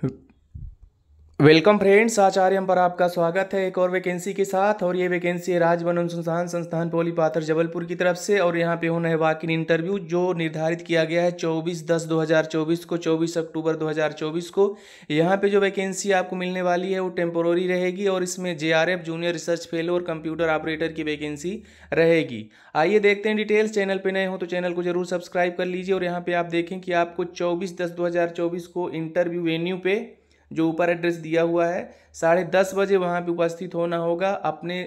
who welcome friends आचार्य हम पर आपका स्वागत है एक और वैकेंसी के साथ और ये वैकेंसी है राजवन अनुसंधान संस्थान पोली पाथर जबलपुर की तरफ से और यहाँ पे होना है वाकिन इंटरव्यू जो निर्धारित किया गया है 24 दस 2024 को 24 अक्टूबर 2024 को यहाँ पे जो वैकेंसी आपको मिलने वाली है वो टेम्पोररी रहेगी और इसमें जे जूनियर रिसर्च फेलो और कंप्यूटर ऑपरेटर की वैकेंसी रहेगी आइए देखते हैं डिटेल्स चैनल पर नए हो तो चैनल को जरूर सब्सक्राइब कर लीजिए और यहाँ पर आप देखें कि आपको चौबीस दस दो को इंटरव्यू वेन्यू पर जो ऊपर एड्रेस दिया हुआ है साढ़े दस बजे वहाँ पे उपस्थित होना होगा अपने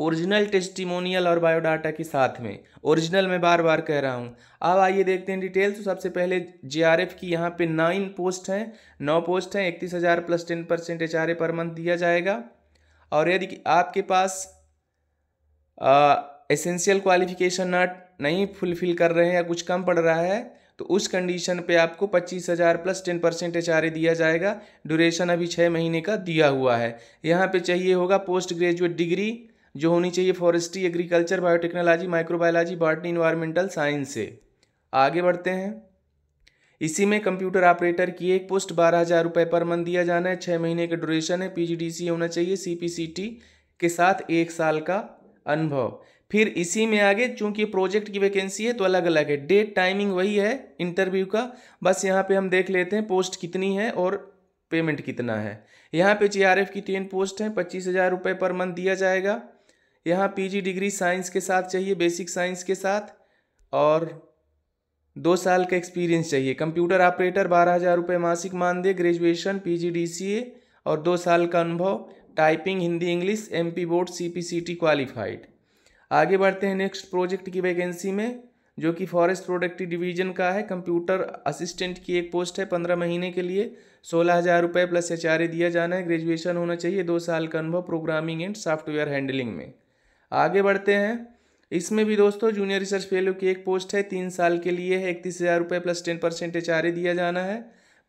ओरिजिनल टेस्टिमोनियल और बायोडाटा के साथ में ओरिजिनल मैं बार बार कह रहा हूँ अब आइए देखते हैं डिटेल्स तो सबसे पहले जेआरएफ की यहाँ पे नाइन पोस्ट हैं नौ पोस्ट हैं इकतीस हज़ार plus ten percent H per month दिया जाएगा और यदि आपके पास एसेंशियल क्वालिफिकेशन नट नहीं फुलफिल कर रहे हैं या कुछ कम पड़ रहा है तो उस कंडीशन पे आपको पच्चीस हज़ार प्लस टेन परसेंट एच दिया जाएगा ड्यूरेशन अभी छः महीने का दिया हुआ है यहाँ पे चाहिए होगा पोस्ट ग्रेजुएट डिग्री जो होनी चाहिए forestry agriculture biotechnology microbiology botany environmental science से आगे बढ़ते हैं इसी में कंप्यूटर ऑपरेटर की एक पोस्ट बारह हज़ार रुपये पर मंथ दिया जाना है छः महीने का ड्यूरेशन है पी होना चाहिए सी के साथ एक साल का अनुभव फिर इसी में आगे चूंकि प्रोजेक्ट की वैकेंसी है तो अलग अलग है डेट टाइमिंग वही है इंटरव्यू का बस यहाँ पे हम देख लेते हैं पोस्ट कितनी है और पेमेंट कितना है यहाँ पे जीआरएफ की तीन पोस्ट हैं पच्चीस हज़ार रुपये पर मंथ दिया जाएगा यहाँ पीजी डिग्री साइंस के साथ चाहिए बेसिक साइंस के साथ और दो साल का एक्सपीरियंस चाहिए कंप्यूटर ऑपरेटर बारह हज़ार रुपये मासिक मानदेय ग्रेजुएशन ए और दो साल का अनुभव typing Hindi English P board C T qualified आगे बढ़ते हैं नेक्स्ट प्रोजेक्ट की वैकेंसी में जो कि फॉरेस्ट प्रोडक्टिव डिवीजन का है कंप्यूटर असिस्टेंट की एक पोस्ट है पंद्रह महीने के लिए सोलह हज़ार रुपये प्लस एच दिया जाना है ग्रेजुएशन होना चाहिए दो साल का अनुभव प्रोग्रामिंग एंड सॉफ्टवेयर हैंडलिंग में आगे बढ़ते हैं इसमें भी दोस्तों जूनियर रिसर्च फेलो की एक पोस्ट है तीन साल के लिए है इकतीस हज़ार रुपये प्लस टेन परसेंट एच दिया जाना है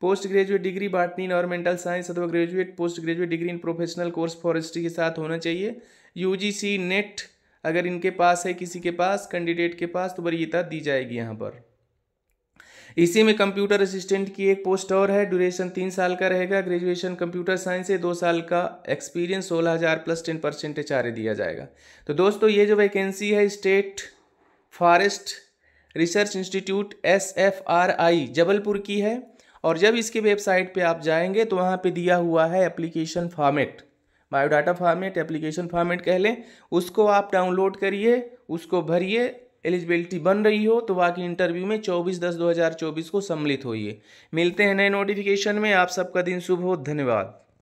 post graduate degree botany mental science अथवा graduate post graduate degree in professional course forestry के साथ होना चाहिए सी नेट अगर इनके पास है किसी के पास कैंडिडेट के पास तो वरीयता दी जाएगी यहाँ पर इसी में कंप्यूटर असिस्टेंट की एक पोस्ट और है ड्यूरेशन तीन साल का रहेगा ग्रेजुएशन कंप्यूटर साइंस से दो साल का एक्सपीरियंस सोलह हज़ार प्लस टेन परसेंट एच दिया जाएगा तो दोस्तों ये जो वैकेंसी है state forest research institute S F R I Jabalpur की है और जब इसके वेबसाइट पे आप जाएंगे तो वहाँ पे दिया हुआ है application format biodata format application format कह लें उसको आप डाउनलोड करिए उसको भरिए एलिजिबिलिटी बन रही हो तो बाकी इंटरव्यू में 24 दस 2024 को सम्मिलित होइए मिलते हैं नए नोटिफिकेशन में आप सबका दिन शुभ हो धन्यवाद